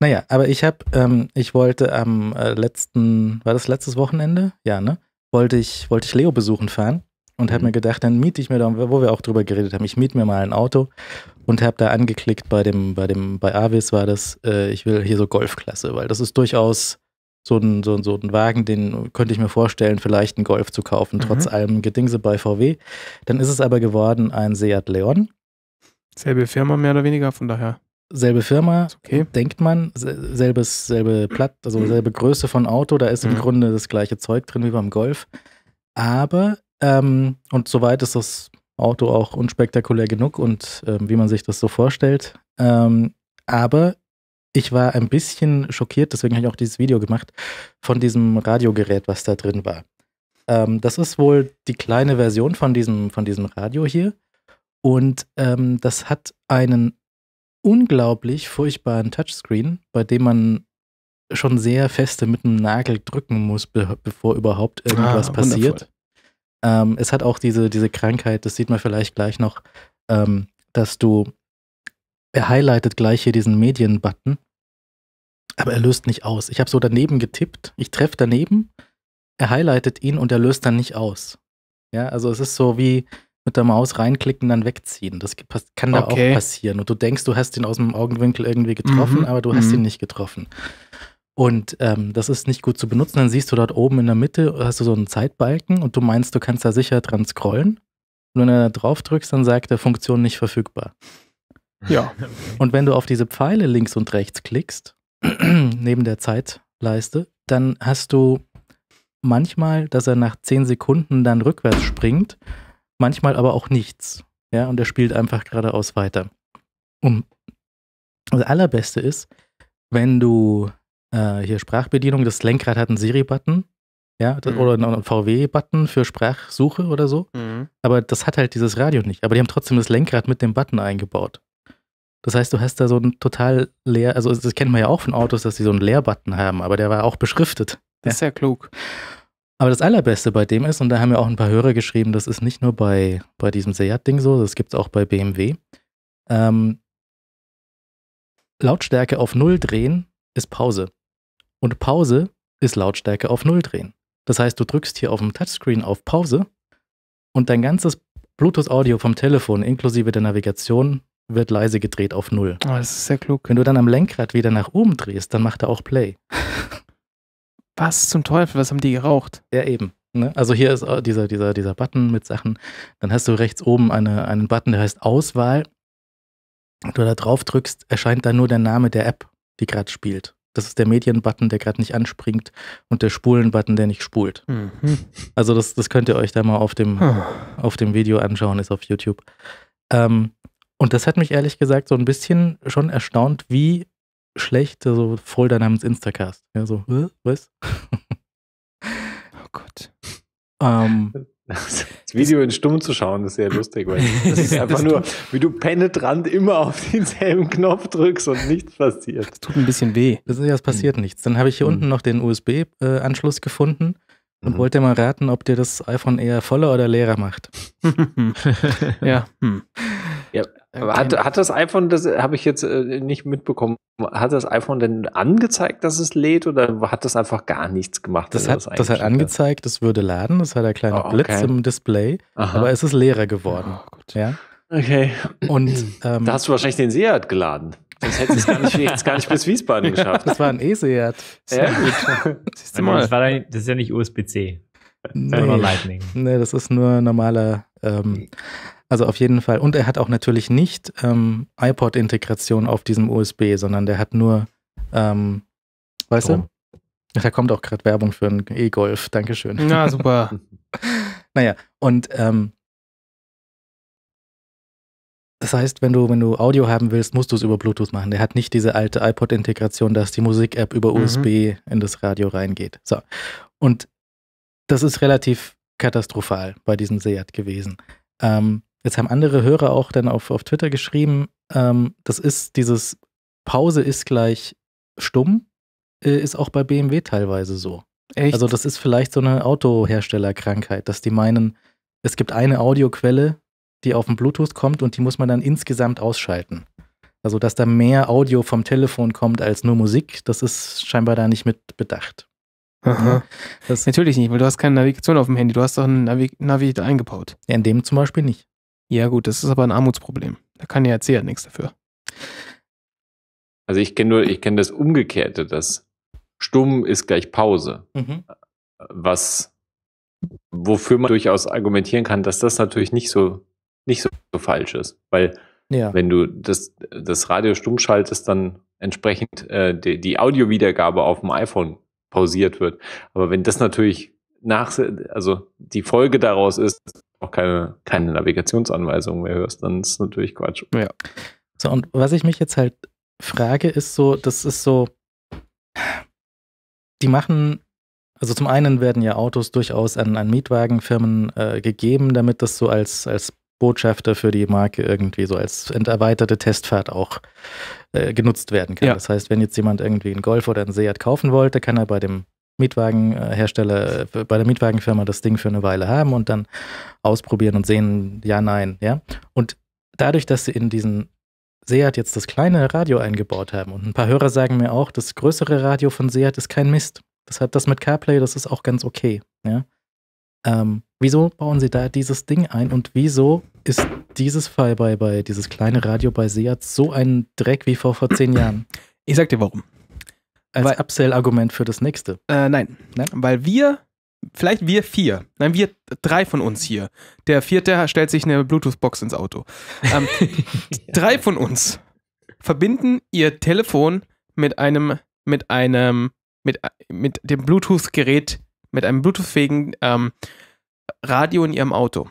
Naja, aber ich habe, ähm, ich wollte am äh, letzten, war das letztes Wochenende? Ja, ne? Wollte ich, wollte ich Leo besuchen fahren und habe mhm. mir gedacht, dann miete ich mir da, wo wir auch drüber geredet haben, ich miete mir mal ein Auto und habe da angeklickt bei dem, bei dem, bei Avis war das, äh, ich will hier so Golfklasse, weil das ist durchaus so ein, so, so ein Wagen, den könnte ich mir vorstellen, vielleicht einen Golf zu kaufen, mhm. trotz allem Gedingse bei VW. Dann ist es aber geworden ein Seat Leon. Selbe Firma mehr oder weniger, von daher selbe Firma, okay. denkt man, selbes, selbe Platt, also mhm. selbe Größe von Auto, da ist im mhm. Grunde das gleiche Zeug drin wie beim Golf. Aber, ähm, und soweit ist das Auto auch unspektakulär genug und ähm, wie man sich das so vorstellt. Ähm, aber ich war ein bisschen schockiert, deswegen habe ich auch dieses Video gemacht, von diesem Radiogerät, was da drin war. Ähm, das ist wohl die kleine Version von diesem, von diesem Radio hier. Und ähm, das hat einen unglaublich furchtbaren Touchscreen, bei dem man schon sehr feste mit einem Nagel drücken muss, be bevor überhaupt irgendwas ah, passiert. Ähm, es hat auch diese, diese Krankheit, das sieht man vielleicht gleich noch, ähm, dass du, er highlightet gleich hier diesen Medien-Button, aber er löst nicht aus. Ich habe so daneben getippt, ich treffe daneben, er highlightet ihn und er löst dann nicht aus. Ja, also es ist so wie, mit der Maus reinklicken, dann wegziehen. Das kann da okay. auch passieren. Und du denkst, du hast ihn aus dem Augenwinkel irgendwie getroffen, mhm. aber du hast mhm. ihn nicht getroffen. Und ähm, das ist nicht gut zu benutzen. Dann siehst du dort oben in der Mitte, hast du so einen Zeitbalken und du meinst, du kannst da sicher dran scrollen. Und wenn du da drauf drückst, dann sagt der Funktion nicht verfügbar. Ja. Und wenn du auf diese Pfeile links und rechts klickst, neben der Zeitleiste, dann hast du manchmal, dass er nach 10 Sekunden dann rückwärts springt manchmal aber auch nichts. Ja, und er spielt einfach geradeaus weiter. Und das Allerbeste ist, wenn du äh, hier Sprachbedienung, das Lenkrad hat einen Siri-Button, ja, das, mhm. oder einen VW-Button für Sprachsuche oder so. Mhm. Aber das hat halt dieses Radio nicht. Aber die haben trotzdem das Lenkrad mit dem Button eingebaut. Das heißt, du hast da so ein total leer, also das kennt man ja auch von Autos, dass die so einen Leerbutton haben, aber der war auch beschriftet. Das ist ja klug. Aber das Allerbeste bei dem ist, und da haben ja auch ein paar Hörer geschrieben, das ist nicht nur bei, bei diesem Seat-Ding so, das gibt es auch bei BMW. Ähm, Lautstärke auf Null drehen ist Pause. Und Pause ist Lautstärke auf Null drehen. Das heißt, du drückst hier auf dem Touchscreen auf Pause und dein ganzes Bluetooth-Audio vom Telefon inklusive der Navigation wird leise gedreht auf Null. Oh, das ist sehr klug. Wenn du dann am Lenkrad wieder nach oben drehst, dann macht er auch Play. Was zum Teufel, was haben die geraucht? Ja, eben. Ne? Also hier ist äh, dieser, dieser, dieser Button mit Sachen. Dann hast du rechts oben eine, einen Button, der heißt Auswahl. Wenn du da drauf drückst, erscheint da nur der Name der App, die gerade spielt. Das ist der Medienbutton, der gerade nicht anspringt und der Spulen-Button, der nicht spult. Mhm. Also das, das könnt ihr euch da mal auf dem, hm. auf dem Video anschauen, ist auf YouTube. Ähm, und das hat mich ehrlich gesagt so ein bisschen schon erstaunt, wie schlecht, so also Folder namens Instacast. Ja, so, äh, was? oh Gott. Ähm, das Video in Stumm zu schauen, ist sehr lustig, weil das ist einfach nur, wie du penetrant immer auf denselben Knopf drückst und nichts passiert. Das tut ein bisschen weh. Das ist ja, es passiert mhm. nichts. Dann habe ich hier mhm. unten noch den USB-Anschluss äh, gefunden und mhm. wollte mal raten, ob dir das iPhone eher voller oder leerer macht. ja. Hm. Hat, hat das iPhone, das äh, habe ich jetzt äh, nicht mitbekommen, hat das iPhone denn angezeigt, dass es lädt oder hat das einfach gar nichts gemacht? Das hat, das, das hat angezeigt, es würde laden, das hat ein kleiner oh, okay. Blitz im Display, Aha. aber es ist leerer geworden. Oh, ja? Okay. Und, ähm, da hast du wahrscheinlich den Seat geladen. Sonst hättest du es gar, gar nicht, bis Wiesbaden geschafft. Das war ein E-Seat. Sehr ja. gut. Das, war, das ist ja nicht USB-C. Nee. Lightning. nee, das ist nur normaler. Ähm, also auf jeden Fall. Und er hat auch natürlich nicht ähm, iPod-Integration auf diesem USB, sondern der hat nur, ähm, weißt oh. du? Da kommt auch gerade Werbung für einen E-Golf. Dankeschön. Na, super. naja, und ähm, das heißt, wenn du, wenn du Audio haben willst, musst du es über Bluetooth machen. Der hat nicht diese alte iPod-Integration, dass die Musik-App über mhm. USB in das Radio reingeht. So. Und das ist relativ katastrophal bei diesem Seat gewesen. Ähm, jetzt haben andere Hörer auch dann auf, auf Twitter geschrieben, ähm, das ist dieses Pause ist gleich stumm, äh, ist auch bei BMW teilweise so. Echt? Also das ist vielleicht so eine Autoherstellerkrankheit, dass die meinen, es gibt eine Audioquelle, die auf dem Bluetooth kommt und die muss man dann insgesamt ausschalten. Also dass da mehr Audio vom Telefon kommt als nur Musik, das ist scheinbar da nicht mit bedacht. Aha. Das Natürlich nicht, weil du hast keine Navigation auf dem Handy, du hast doch ein Navi, Navi eingebaut. Ja, in dem zum Beispiel nicht. Ja, gut, das ist aber ein Armutsproblem. Da kann ja Erzähler nichts dafür. Also ich kenne nur, ich kenne das Umgekehrte, dass stumm ist gleich Pause. Mhm. Was, wofür man durchaus argumentieren kann, dass das natürlich nicht so, nicht so falsch ist. Weil ja. wenn du das, das Radio stumm schaltest, dann entsprechend äh, die, die Audiowiedergabe auf dem iPhone pausiert wird. Aber wenn das natürlich nach, also die Folge daraus ist, auch keine, keine Navigationsanweisungen mehr hörst, dann ist es natürlich Quatsch. Ja. So, und was ich mich jetzt halt frage, ist so, das ist so, die machen, also zum einen werden ja Autos durchaus an, an Mietwagenfirmen äh, gegeben, damit das so als, als Botschafter für die Marke irgendwie so als erweiterte Testfahrt auch äh, genutzt werden kann. Ja. Das heißt, wenn jetzt jemand irgendwie einen Golf oder einen Seat kaufen wollte, kann er bei dem Mietwagenhersteller, bei der Mietwagenfirma das Ding für eine Weile haben und dann ausprobieren und sehen, ja, nein, ja. Und dadurch, dass sie in diesen Seat jetzt das kleine Radio eingebaut haben und ein paar Hörer sagen mir auch, das größere Radio von Seat ist kein Mist. Das hat das mit CarPlay, das ist auch ganz okay, ja. Ähm, wieso bauen sie da dieses Ding ein und wieso ist dieses Fall bei, bei dieses kleine Radio bei Seat so ein Dreck wie vor, vor zehn Jahren? Ich sag dir warum. Als Upsell-Argument für das nächste. Äh, nein. nein, weil wir, vielleicht wir vier, nein, wir drei von uns hier. Der vierte stellt sich eine Bluetooth-Box ins Auto. Ähm, ja. Drei von uns verbinden ihr Telefon mit einem, mit einem, mit, mit dem Bluetooth-Gerät, mit einem Bluetooth-fähigen ähm, Radio in ihrem Auto.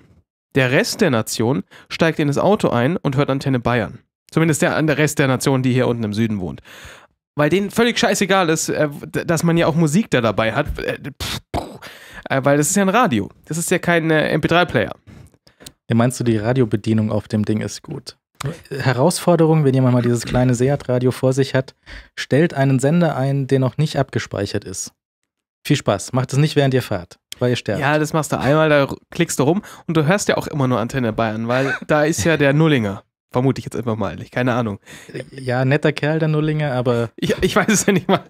Der Rest der Nation steigt in das Auto ein und hört Antenne Bayern. Zumindest der, der Rest der Nation, die hier unten im Süden wohnt weil denen völlig scheißegal ist, äh, dass man ja auch Musik da dabei hat. Äh, äh, weil das ist ja ein Radio. Das ist ja kein MP3-Player. Ja, meinst du, die Radiobedienung auf dem Ding ist gut? Herausforderung, wenn jemand mal dieses kleine Seat-Radio vor sich hat, stellt einen Sender ein, der noch nicht abgespeichert ist. Viel Spaß. Macht es nicht, während ihr fahrt, weil ihr sterbt. Ja, das machst du einmal, da klickst du rum und du hörst ja auch immer nur Antenne Bayern, weil da ist ja der Nullinger. Vermute ich jetzt einfach mal. Ich, keine Ahnung. Ja, netter Kerl, der Nullinger, aber. Ich, ich weiß es ja nicht mal.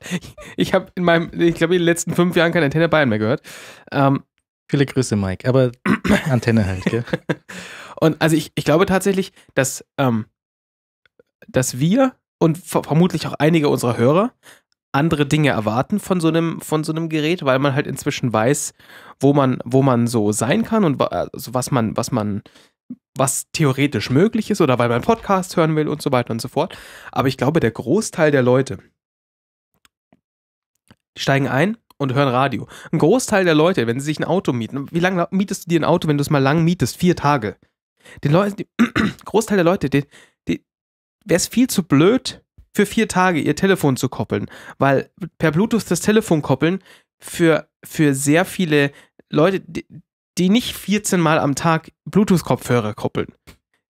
Ich, habe in meinem, ich glaube, in den letzten fünf Jahren keine Antenne Bayern mehr gehört. Ähm, Viele Grüße, Mike, aber Antenne halt, gell? und also ich, ich glaube tatsächlich, dass, ähm, dass wir und vermutlich auch einige unserer Hörer andere Dinge erwarten von so einem, von so einem Gerät, weil man halt inzwischen weiß, wo man, wo man so sein kann und also was man, was man was theoretisch möglich ist oder weil man Podcast hören will und so weiter und so fort. Aber ich glaube, der Großteil der Leute steigen ein und hören Radio. Ein Großteil der Leute, wenn sie sich ein Auto mieten, wie lange mietest du dir ein Auto, wenn du es mal lang mietest? Vier Tage. Den Leuten, Großteil der Leute, die, die wäre es viel zu blöd, für vier Tage ihr Telefon zu koppeln, weil per Bluetooth das Telefon koppeln für, für sehr viele Leute, die, die nicht 14 Mal am Tag Bluetooth-Kopfhörer koppeln.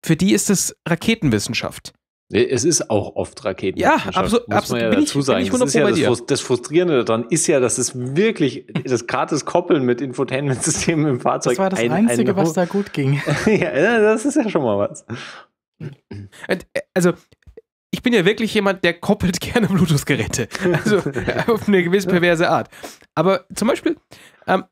Für die ist es Raketenwissenschaft. Es ist auch oft Raketenwissenschaft. Ja, absolut. Muss absolut. man ja bin dazu ich, sagen. das, ist ja das, das, Frustrierende daran ist ja, dass es wirklich das gratis Koppeln mit Infotainment-Systemen im Fahrzeug. Das war das ein, Einzige, ein was da gut ging. ja, das ist ja schon mal was. Äh, also, ich bin ja wirklich jemand, der koppelt gerne Bluetooth-Geräte. Also auf eine gewisse perverse Art. Aber zum Beispiel, ähm,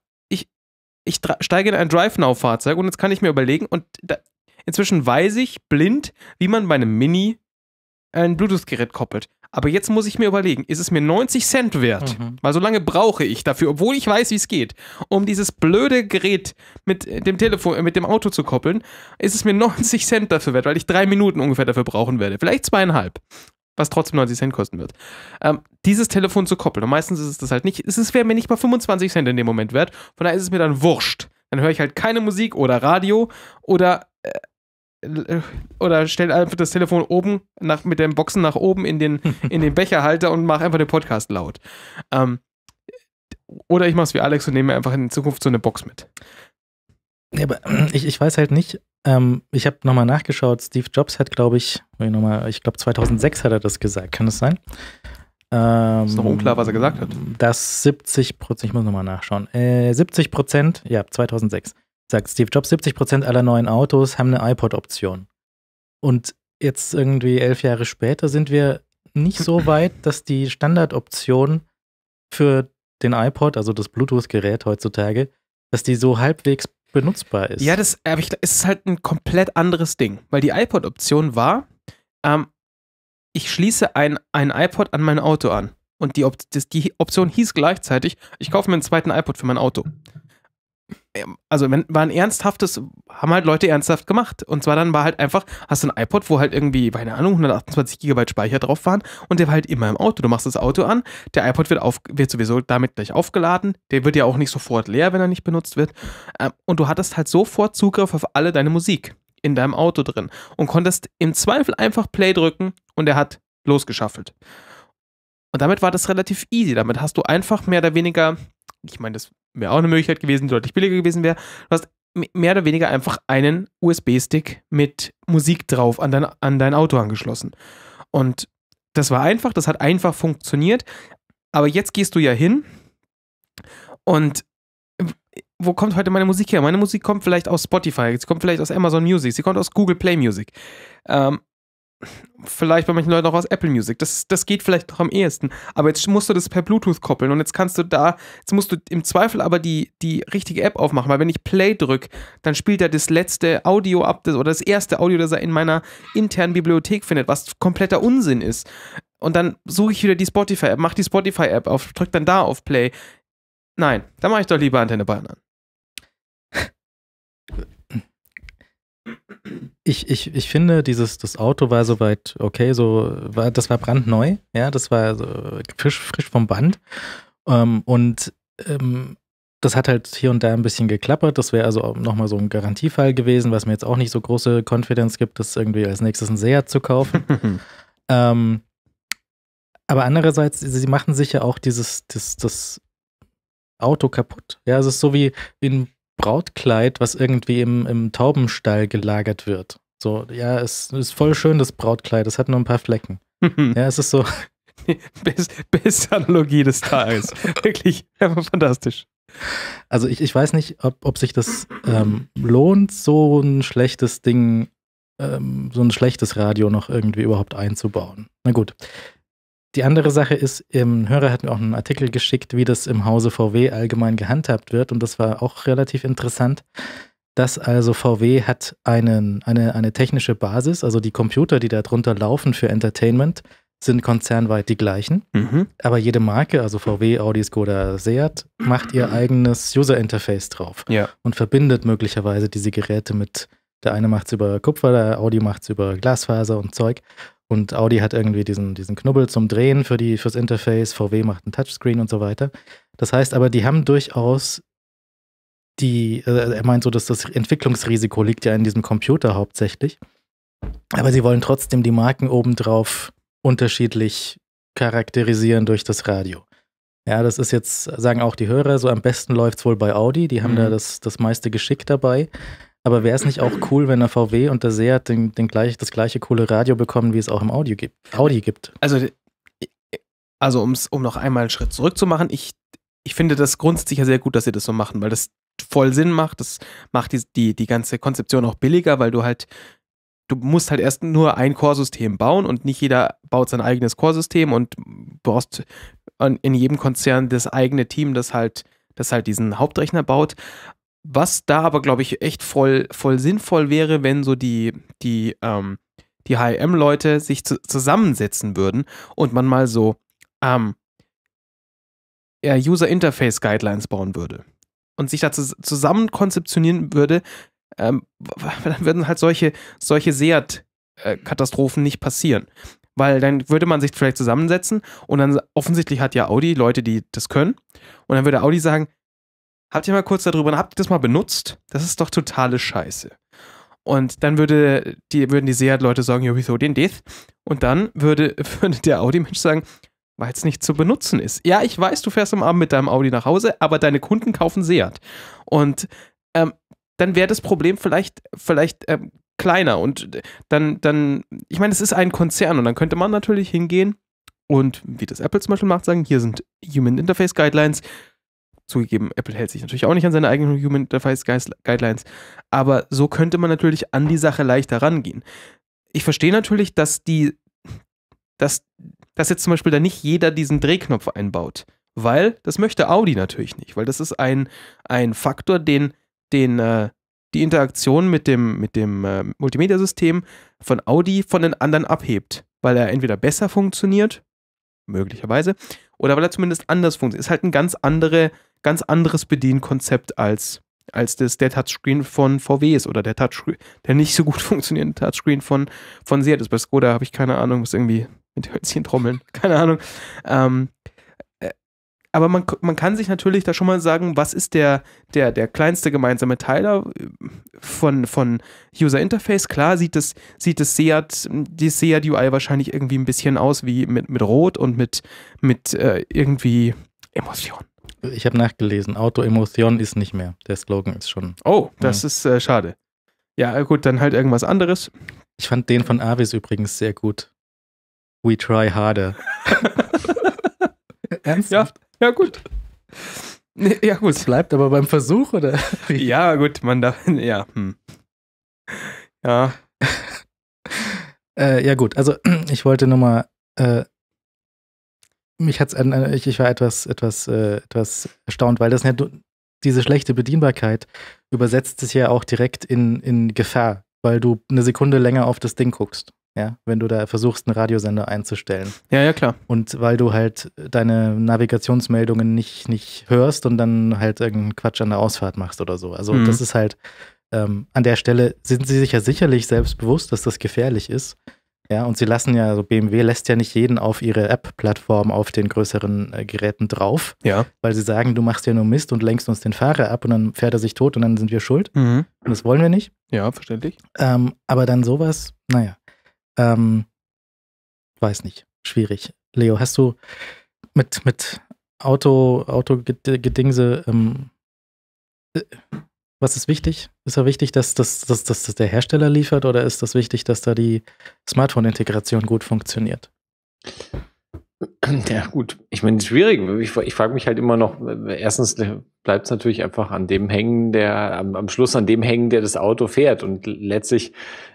ich steige in ein DriveNow-Fahrzeug und jetzt kann ich mir überlegen und da, inzwischen weiß ich blind, wie man bei einem Mini ein Bluetooth-Gerät koppelt. Aber jetzt muss ich mir überlegen, ist es mir 90 Cent wert? Mhm. Weil so lange brauche ich dafür, obwohl ich weiß, wie es geht, um dieses blöde Gerät mit dem Telefon, äh, mit dem Auto zu koppeln, ist es mir 90 Cent dafür wert, weil ich drei Minuten ungefähr dafür brauchen werde. Vielleicht zweieinhalb was trotzdem 90 Cent kosten wird, ähm, dieses Telefon zu koppeln. Und meistens ist es das halt nicht. Es wäre mir nicht mal 25 Cent in dem Moment wert. Von daher ist es mir dann wurscht. Dann höre ich halt keine Musik oder Radio oder äh, äh oder stell einfach das Telefon oben nach, mit den Boxen nach oben in den, in den Becherhalter und mache einfach den Podcast laut. Ähm, oder ich mache es wie Alex und nehme einfach in Zukunft so eine Box mit. Ja, aber ich, ich weiß halt nicht, ähm, ich habe nochmal nachgeschaut. Steve Jobs hat, glaube ich, noch mal, ich glaube 2006 hat er das gesagt. Kann das sein? Ähm, ist noch unklar, was er gesagt hat. Dass 70 Prozent, ich muss nochmal nachschauen. Äh, 70 Prozent, ja, 2006, sagt Steve Jobs, 70 Prozent aller neuen Autos haben eine iPod-Option. Und jetzt irgendwie elf Jahre später sind wir nicht so weit, dass die Standardoption für den iPod, also das Bluetooth-Gerät heutzutage, dass die so halbwegs benutzbar ist. Ja, das, aber ich, ist halt ein komplett anderes Ding, weil die iPod-Option war, ähm, ich schließe ein, ein iPod an mein Auto an. Und die, Op das, die Option hieß gleichzeitig, ich kaufe mir einen zweiten iPod für mein Auto. Ähm, also wenn, war ein ernsthaftes, haben halt Leute ernsthaft gemacht. Und zwar dann war halt einfach, hast du ein iPod, wo halt irgendwie, keine Ahnung, 128 Gigabyte Speicher drauf waren und der war halt immer im Auto. Du machst das Auto an, der iPod wird, auf, wird sowieso damit gleich aufgeladen, der wird ja auch nicht sofort leer, wenn er nicht benutzt wird. Ähm, und du hattest halt sofort Zugriff auf alle deine Musik in deinem Auto drin und konntest im Zweifel einfach Play drücken und er hat losgeschaffelt. Und damit war das relativ easy. Damit hast du einfach mehr oder weniger, ich meine, das wäre auch eine Möglichkeit gewesen, die deutlich billiger gewesen wäre. Du hast mehr oder weniger einfach einen USB-Stick mit Musik drauf an dein, an dein Auto angeschlossen. Und das war einfach, das hat einfach funktioniert. Aber jetzt gehst du ja hin und wo kommt heute meine Musik her? Meine Musik kommt vielleicht aus Spotify, sie kommt vielleicht aus Amazon Music, sie kommt aus Google Play Music. Ähm, vielleicht bei manchen Leuten auch aus Apple Music. Das, das geht vielleicht noch am ehesten. Aber jetzt musst du das per Bluetooth koppeln und jetzt kannst du da, jetzt musst du im Zweifel aber die, die richtige App aufmachen, weil wenn ich Play drücke, dann spielt er das letzte Audio ab oder das erste Audio, das er in meiner internen Bibliothek findet, was kompletter Unsinn ist. Und dann suche ich wieder die Spotify-App, mach die Spotify-App auf, drück dann da auf Play. Nein, da mache ich doch lieber Antenne Bayern an. ich, ich, ich finde, dieses das Auto war soweit okay, so war, das war brandneu, ja, das war so frisch, frisch vom Band. Ähm, und ähm, das hat halt hier und da ein bisschen geklappert. Das wäre also nochmal so ein Garantiefall gewesen, was mir jetzt auch nicht so große Konfidenz gibt, das irgendwie als nächstes ein Seat zu kaufen. ähm, aber andererseits, sie machen sich ja auch dieses, das, das Auto kaputt. Ja, es ist so wie ein Brautkleid, was irgendwie im, im Taubenstall gelagert wird. So, ja, es ist voll schön, das Brautkleid, es hat nur ein paar Flecken. Ja, es ist so. Bis, beste Analogie des Tages. Wirklich fantastisch. Also ich, ich weiß nicht, ob, ob sich das ähm, lohnt, so ein schlechtes Ding, ähm, so ein schlechtes Radio noch irgendwie überhaupt einzubauen. Na gut, die andere Sache ist, ein Hörer hat mir auch einen Artikel geschickt, wie das im Hause VW allgemein gehandhabt wird. Und das war auch relativ interessant, dass also VW hat einen, eine, eine technische Basis, also die Computer, die da drunter laufen für Entertainment, sind konzernweit die gleichen. Mhm. Aber jede Marke, also VW, Audi, Skoda, Seat, macht ihr eigenes User-Interface drauf ja. und verbindet möglicherweise diese Geräte mit, der eine macht es über Kupfer, der Audi macht es über Glasfaser und Zeug. Und Audi hat irgendwie diesen, diesen Knubbel zum Drehen für die, fürs Interface, VW macht ein Touchscreen und so weiter. Das heißt aber, die haben durchaus die, äh, er meint so, dass das Entwicklungsrisiko liegt ja in diesem Computer hauptsächlich. Aber sie wollen trotzdem die Marken obendrauf unterschiedlich charakterisieren durch das Radio. Ja, das ist jetzt, sagen auch die Hörer, so am besten läuft es wohl bei Audi. Die haben mhm. da das, das meiste Geschick dabei. Aber wäre es nicht auch cool, wenn der VW und der Seat den, den gleich, das gleiche coole Radio bekommen, wie es auch im Audi gibt? Audi gibt. Also, äh, also um's, um noch einmal einen Schritt zurück zu machen, ich, ich finde das grundsätzlich ja sehr gut, dass sie das so machen, weil das voll Sinn macht. Das macht die, die, die ganze Konzeption auch billiger, weil du halt, du musst halt erst nur ein Core-System bauen und nicht jeder baut sein eigenes Core-System und brauchst in jedem Konzern das eigene Team, das halt, das halt diesen Hauptrechner baut. Was da aber, glaube ich, echt voll, voll sinnvoll wäre, wenn so die, die, ähm, die HM-Leute sich zu, zusammensetzen würden und man mal so ähm, User Interface Guidelines bauen würde und sich da zusammen konzeptionieren würde, ähm, dann würden halt solche, solche Seat-Katastrophen äh, nicht passieren. Weil dann würde man sich vielleicht zusammensetzen und dann offensichtlich hat ja Audi Leute, die das können. Und dann würde Audi sagen, Habt ihr mal kurz darüber, habt ihr das mal benutzt? Das ist doch totale Scheiße. Und dann würde die, würden die Seat-Leute sagen, ja, wieso den Death? Und dann würde, würde der Audi-Mensch sagen, weil es nicht zu benutzen ist. Ja, ich weiß, du fährst am Abend mit deinem Audi nach Hause, aber deine Kunden kaufen Seat. Und ähm, dann wäre das Problem vielleicht, vielleicht ähm, kleiner. Und dann, dann, ich meine, es ist ein Konzern und dann könnte man natürlich hingehen und, wie das Apple zum Beispiel macht, sagen, hier sind Human Interface Guidelines, Zugegeben, Apple hält sich natürlich auch nicht an seine eigenen Human Interface Guidelines, aber so könnte man natürlich an die Sache leichter rangehen. Ich verstehe natürlich, dass die, dass, dass jetzt zum Beispiel da nicht jeder diesen Drehknopf einbaut, weil das möchte Audi natürlich nicht, weil das ist ein, ein Faktor, den, den äh, die Interaktion mit dem, mit dem äh, Multimedia-System von Audi von den anderen abhebt, weil er entweder besser funktioniert, möglicherweise, oder weil er zumindest anders funktioniert. Ist halt eine ganz andere ganz anderes Bedienkonzept als, als das, der Touchscreen von VW ist oder der Touchscreen, der nicht so gut funktionierende Touchscreen von, von Seat ist. Bei Skoda habe ich keine Ahnung, muss irgendwie mit Hölzchen trommeln. Keine Ahnung. Ähm, äh, aber man, man kann sich natürlich da schon mal sagen, was ist der, der, der kleinste gemeinsame Teiler äh, von, von User Interface? Klar sieht das, sieht das Seat, die Seat UI wahrscheinlich irgendwie ein bisschen aus wie mit, mit Rot und mit, mit äh, irgendwie Emotionen ich habe nachgelesen, Autoemotion ist nicht mehr. Der Slogan ist schon. Oh, das mhm. ist äh, schade. Ja, äh, gut, dann halt irgendwas anderes. Ich fand den von Avis übrigens sehr gut. We try harder. Ernsthaft? Ja, ja gut. Nee, ja, gut. Es bleibt aber beim Versuch, oder? Wie? Ja, gut, man darf. Ja. Hm. Ja. äh, ja, gut. Also, ich wollte nochmal äh, mich hat's an, äh, ich, ich war etwas, etwas, äh, etwas erstaunt, weil das nicht, diese schlechte Bedienbarkeit übersetzt sich ja auch direkt in, in Gefahr, weil du eine Sekunde länger auf das Ding guckst. Ja, wenn du da versuchst, einen Radiosender einzustellen. Ja, ja, klar. Und weil du halt deine Navigationsmeldungen nicht, nicht hörst und dann halt irgendeinen Quatsch an der Ausfahrt machst oder so. Also, mhm. das ist halt, ähm, an der Stelle sind sie sich ja sicherlich selbst bewusst, dass das gefährlich ist. Ja, und sie lassen ja, also BMW lässt ja nicht jeden auf ihre App-Plattform auf den größeren äh, Geräten drauf, ja. weil sie sagen, du machst ja nur Mist und lenkst uns den Fahrer ab und dann fährt er sich tot und dann sind wir schuld. Mhm. Und das wollen wir nicht. Ja, verständlich. Ähm, aber dann sowas, naja, ähm, weiß nicht, schwierig. Leo, hast du mit, mit Auto, Auto-Gedingse, ähm, äh, was ist wichtig? Ist da wichtig, dass, das, dass, dass, dass der Hersteller liefert oder ist das wichtig, dass da die Smartphone-Integration gut funktioniert? Ja, gut. Ich meine, schwierig. Ich, ich frage mich halt immer noch, erstens bleibt es natürlich einfach an dem hängen, der am, am, Schluss an dem hängen, der das Auto fährt. Und letztlich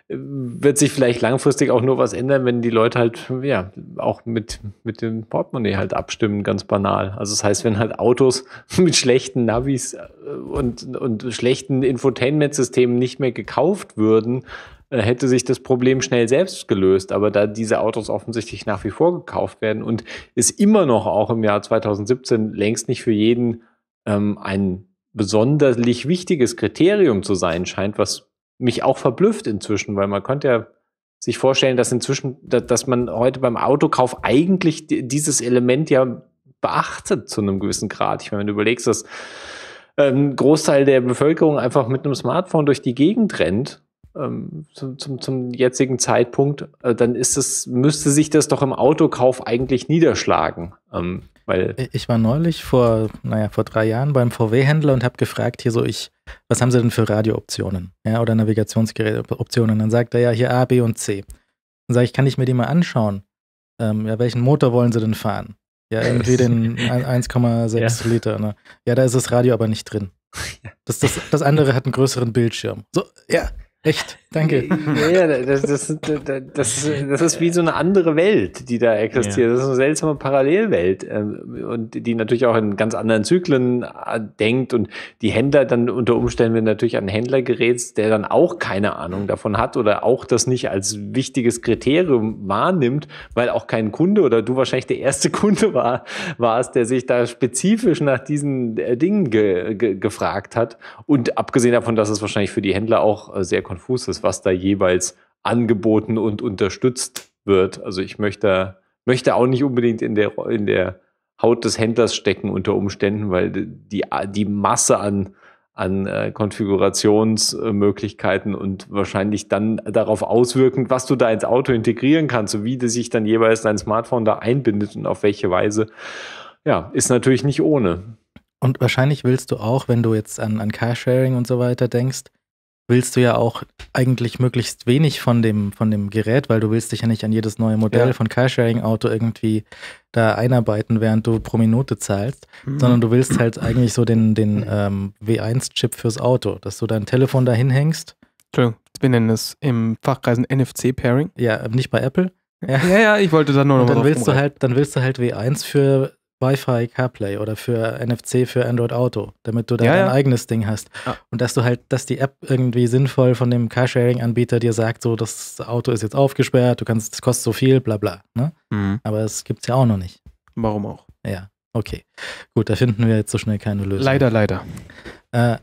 äh, wird sich vielleicht langfristig auch nur was ändern, wenn die Leute halt, ja, auch mit, mit dem Portemonnaie halt abstimmen, ganz banal. Also das heißt, wenn halt Autos mit schlechten Navis äh, und, und schlechten Infotainment-Systemen nicht mehr gekauft würden, hätte sich das Problem schnell selbst gelöst. Aber da diese Autos offensichtlich nach wie vor gekauft werden und es immer noch auch im Jahr 2017 längst nicht für jeden ähm, ein besonders wichtiges Kriterium zu sein scheint, was mich auch verblüfft inzwischen, weil man könnte ja sich vorstellen, dass inzwischen, dass man heute beim Autokauf eigentlich dieses Element ja beachtet zu einem gewissen Grad. Ich meine, wenn du überlegst, dass ähm, ein Großteil der Bevölkerung einfach mit einem Smartphone durch die Gegend rennt ähm, zum, zum, zum jetzigen Zeitpunkt, äh, dann ist es, müsste sich das doch im Autokauf eigentlich niederschlagen. Ähm, weil ich war neulich vor, naja, vor drei Jahren beim VW-Händler und habe gefragt, hier so, ich, was haben sie denn für Radiooptionen? Ja, oder Navigationsgeräteoptionen? Dann sagt er ja hier A, B und C. Dann sage ich, kann ich mir die mal anschauen? Ähm, ja, welchen Motor wollen sie denn fahren? Ja, irgendwie den 1,6 ja. Liter. Ne? Ja, da ist das Radio aber nicht drin. Das, das, das andere hat einen größeren Bildschirm. So, ja, Echt, danke. Ja, das, das, das, das, ist wie so eine andere Welt, die da existiert. Das ist eine seltsame Parallelwelt ähm, und die natürlich auch in ganz anderen Zyklen äh, denkt und die Händler dann unter Umständen, wenn du natürlich an einen Händler gerätst, der dann auch keine Ahnung davon hat oder auch das nicht als wichtiges Kriterium wahrnimmt, weil auch kein Kunde oder du wahrscheinlich der erste Kunde war, warst, der sich da spezifisch nach diesen äh, Dingen ge, ge, gefragt hat. Und abgesehen davon, dass es wahrscheinlich für die Händler auch äh, sehr konfus ist, was da jeweils angeboten und unterstützt wird. Also ich möchte, möchte auch nicht unbedingt in der, in der Haut des Händlers stecken unter Umständen, weil die, die Masse an, an äh, Konfigurationsmöglichkeiten und wahrscheinlich dann darauf auswirkend, was du da ins Auto integrieren kannst, so wie sich dann jeweils dein Smartphone da einbindet und auf welche Weise, ja, ist natürlich nicht ohne. Und wahrscheinlich willst du auch, wenn du jetzt an, an Carsharing und so weiter denkst, willst du ja auch eigentlich möglichst wenig von dem, von dem Gerät, weil du willst dich ja nicht an jedes neue Modell ja. von Carsharing-Auto irgendwie da einarbeiten, während du pro Minute zahlst, mhm. sondern du willst halt eigentlich so den, den ähm, W1-Chip fürs Auto, dass du dein Telefon da hinhängst. Entschuldigung, wir nennen es im Fachkreisen NFC-Pairing. Ja, nicht bei Apple. Ja. ja, ja, ich wollte da nur noch und dann willst du halt, Dann willst du halt W1 für Wi-Fi CarPlay oder für NFC für Android Auto, damit du da ja, dein ja. eigenes Ding hast. Ja. Ah. Und dass du halt, dass die App irgendwie sinnvoll von dem Carsharing-Anbieter dir sagt, so das Auto ist jetzt aufgesperrt, du kannst, es kostet so viel, bla bla. Ne? Mhm. Aber es gibt es ja auch noch nicht. Warum auch? Ja, okay. Gut, da finden wir jetzt so schnell keine Lösung. Leider, leider. Äh,